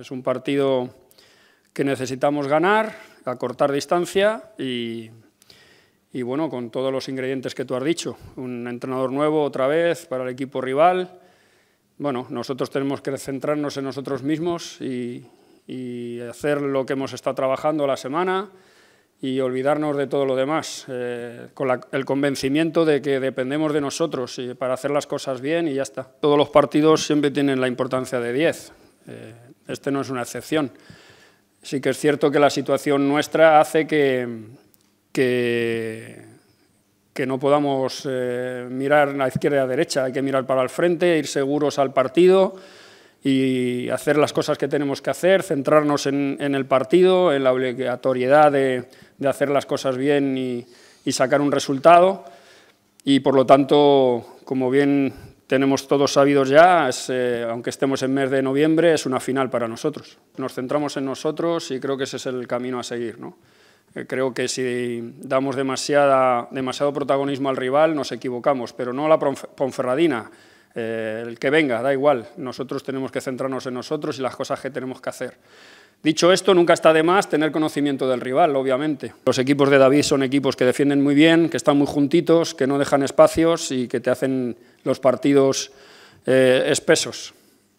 Es un partido que necesitamos ganar, acortar distancia y, bueno, con todos los ingredientes que tú has dicho. Un entrenador nuevo otra vez para el equipo rival. Bueno, nosotros tenemos que centrarnos en nosotros mismos y, hacer lo que hemos estado trabajando la semana y olvidarnos de todo lo demás, eh, con el convencimiento de que dependemos de nosotros y para hacer las cosas bien y ya está. Todos los partidos siempre tienen la importancia de 10. Este no es una excepción. Sí que es cierto que la situación nuestra hace que, que, que no podamos eh, mirar a la izquierda y a derecha, hay que mirar para el frente, ir seguros al partido y hacer las cosas que tenemos que hacer, centrarnos en, en el partido, en la obligatoriedad de, de hacer las cosas bien y, y sacar un resultado y por lo tanto, como bien tenemos todos sabidos ya, eh, aunque estemos en mes de noviembre, es una final para nosotros. Nos centramos en nosotros y creo que ese es el camino a seguir. ¿no? Eh, creo que si damos demasiada, demasiado protagonismo al rival nos equivocamos, pero no a la Ponferradina, eh, el que venga, da igual, nosotros tenemos que centrarnos en nosotros y las cosas que tenemos que hacer. Dicho esto, nunca está de más tener conocimiento del rival, obviamente. Los equipos de David son equipos que defienden muy bien, que están muy juntitos, que no dejan espacios y que te hacen los partidos eh, espesos.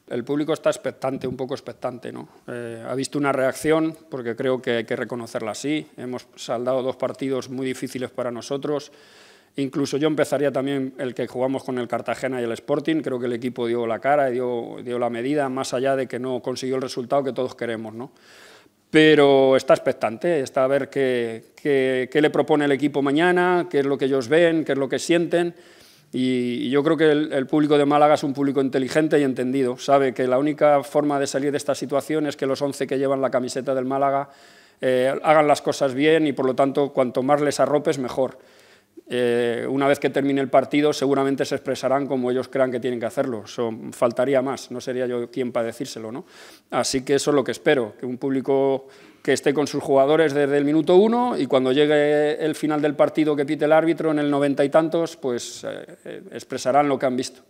El público está expectante, un poco expectante, ¿no? Eh, ha visto una reacción, porque creo que hay que reconocerla así. Hemos saldado dos partidos muy difíciles para nosotros. Incluso yo empezaría también el que jugamos con el Cartagena y el Sporting. Creo que el equipo dio la cara, dio, dio la medida, más allá de que no consiguió el resultado que todos queremos. ¿no? Pero está expectante, está a ver qué, le propone el equipo mañana, qué es lo que ellos ven, qué es lo que sienten. Y, yo creo que el, público de Málaga es un público inteligente y entendido. Sabe que la única forma de salir de esta situación es que los 11 que llevan la camiseta del Málaga eh, hagan las cosas bien y, por lo tanto, cuanto más les arropes, mejor. Eh, una vez que termine el partido seguramente se expresarán como ellos crean que tienen que hacerlo. faltaría más, no sería yo quien para decírselo. ¿no? Así que eso es lo que espero, que un público que esté con sus jugadores desde el minuto uno y cuando llegue el final del partido que pite el árbitro en el noventa y tantos, pues eh, eh, expresarán lo que han visto.